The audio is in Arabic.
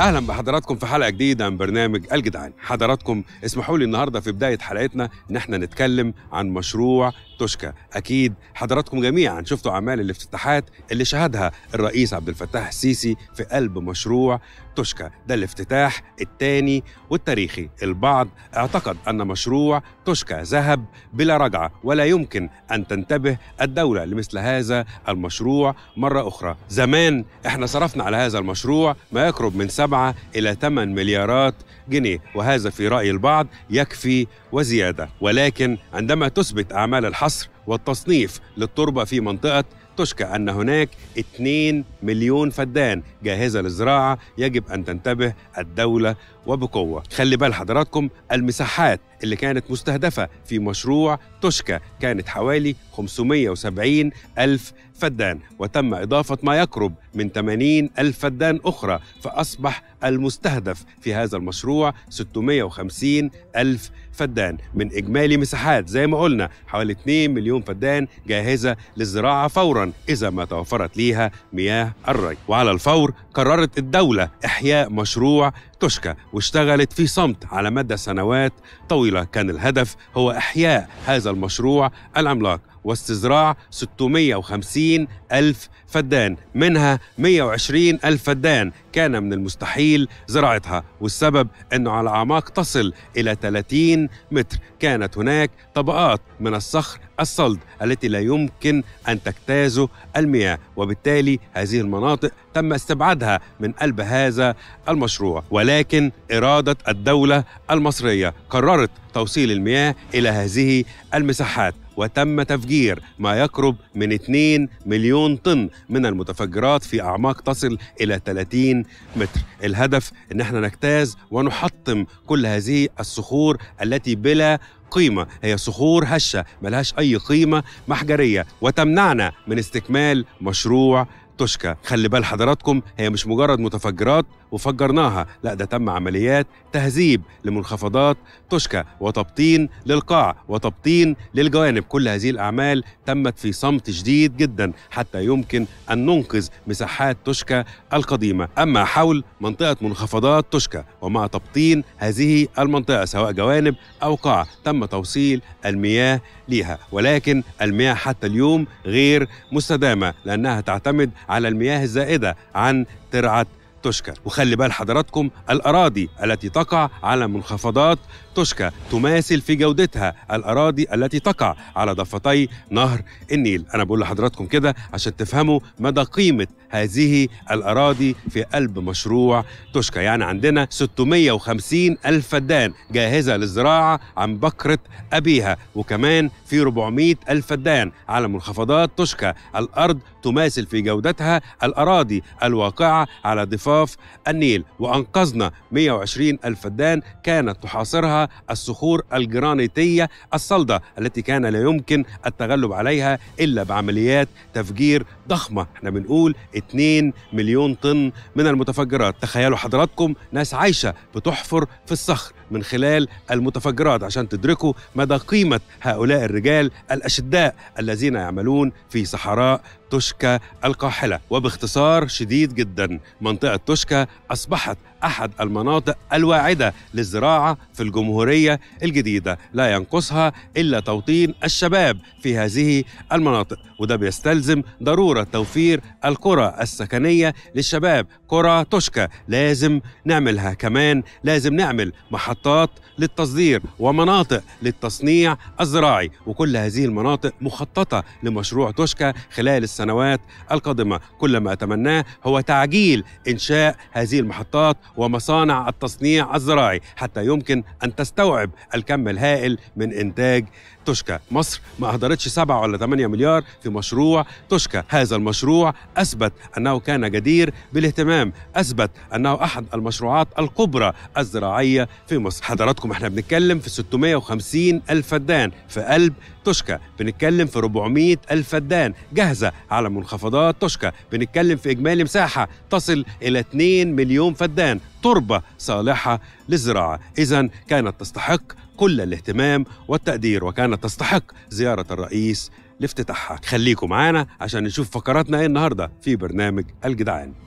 اهلا بحضراتكم في حلقه جديده من برنامج الجدعان حضراتكم اسمحوا لي النهارده في بدايه حلقتنا ان احنا نتكلم عن مشروع توشكا اكيد حضراتكم جميعا شفتوا اعمال الافتتاحات اللي شهدها الرئيس عبد الفتاح السيسي في قلب مشروع توشكا ده الافتتاح الثاني والتاريخي البعض اعتقد أن مشروع توشكا ذهب بلا رجعة ولا يمكن أن تنتبه الدولة لمثل هذا المشروع مرة أخرى زمان احنا صرفنا على هذا المشروع ما يقرب من 7 إلى 8 مليارات جنيه وهذا في رأي البعض يكفي وزيادة ولكن عندما تثبت أعمال الحصر والتصنيف للتربة في منطقة تشكى أن هناك 2 مليون فدان جاهزة للزراعة يجب أن تنتبه الدولة وبقوة خلي بال حضراتكم المساحات اللي كانت مستهدفة في مشروع توشكا كانت حوالي 570 ألف فدان وتم إضافة ما يقرب من 80 ألف فدان أخرى فأصبح المستهدف في هذا المشروع 650 ألف فدان من إجمالي مساحات زي ما قلنا حوالي 2 مليون فدان جاهزة للزراعة فورا إذا ما توفرت ليها مياه الري وعلى الفور قررت الدولة إحياء مشروع توشكا واشتغلت في صمت على مدى سنوات طويلة كان الهدف هو إحياء هذا المشروع العملاق واستزراع 650 ألف فدان منها 120 ألف فدان كان من المستحيل زراعتها والسبب أنه على أعماق تصل إلى 30 متر كانت هناك طبقات من الصخر الصلد التي لا يمكن أن تجتازه المياه وبالتالي هذه المناطق تم استبعادها يجدها من قلب هذا المشروع ولكن إرادة الدولة المصرية قررت توصيل المياه إلى هذه المساحات وتم تفجير ما يقرب من 2 مليون طن من المتفجرات في أعماق تصل إلى 30 متر الهدف أن احنا نجتاز ونحطم كل هذه الصخور التي بلا قيمة هي صخور هشة ملهاش أي قيمة محجرية وتمنعنا من استكمال مشروع توشكا خلي بال حضراتكم هي مش مجرد متفجرات وفجرناها لا ده تم عمليات تهذيب لمنخفضات توشكا وتبطين للقاع وتبطين للجوانب كل هذه الأعمال تمت في صمت شديد جدا حتى يمكن أن ننقذ مساحات توشكا القديمة أما حول منطقة منخفضات توشكا ومع تبطين هذه المنطقة سواء جوانب أو قاع تم توصيل المياه ليها ولكن المياه حتى اليوم غير مستدامة لأنها تعتمد على المياه الزائده عن ترعه توشكا وخلي بال حضراتكم الأراضي التي تقع على منخفضات تشكى تماثل في جودتها الأراضي التي تقع على ضفتي نهر النيل أنا بقول لحضراتكم كده عشان تفهموا مدى قيمة هذه الأراضي في قلب مشروع تشكى يعني عندنا 650 ألف فدان جاهزة للزراعة عن بكرة أبيها وكمان في 400 ألف فدان على منخفضات تشكى الأرض تماثل في جودتها الأراضي الواقعة على ضفاف أطراف النيل وأنقذنا 120 ألف فدان كانت تحاصرها الصخور الجرانيتية الصلدة التي كان لا يمكن التغلب عليها إلا بعمليات تفجير ضخمة احنا بنقول 2 مليون طن من المتفجرات تخيلوا حضراتكم ناس عايشة بتحفر في الصخر من خلال المتفجرات عشان تدركوا مدى قيمة هؤلاء الرجال الأشداء الذين يعملون في صحراء توشكا القاحلة وباختصار شديد جدا منطقة توشكا أصبحت أحد المناطق الواعدة للزراعة في الجمهورية الجديدة لا ينقصها إلا توطين الشباب في هذه المناطق وده بيستلزم ضرورة توفير القرى السكنية للشباب قرى توشكا لازم نعملها كمان لازم نعمل محطات للتصدير ومناطق للتصنيع الزراعي وكل هذه المناطق مخططة لمشروع توشكا خلال السنة السنوات القادمة كل ما أتمناه هو تعجيل إنشاء هذه المحطات ومصانع التصنيع الزراعي حتى يمكن أن تستوعب الكم الهائل من إنتاج توشكا مصر ما أهدرتش 7 ولا 8 مليار في مشروع توشكا هذا المشروع أثبت أنه كان جدير بالاهتمام أثبت أنه أحد المشروعات الكبرى الزراعية في مصر حضراتكم احنا بنتكلم في 650 ألف فدان في قلب توشكا بنتكلم في 400 ألف فدان جاهزة على منخفضات توشكا بنتكلم في إجمالي مساحة تصل إلى 2 مليون فدان تربة صالحة للزراعة إذا كانت تستحق كل الاهتمام والتقدير وكانت تستحق زيارة الرئيس لافتتاحها خليكم معانا عشان نشوف فقراتنا ايه النهارده في برنامج الجدعان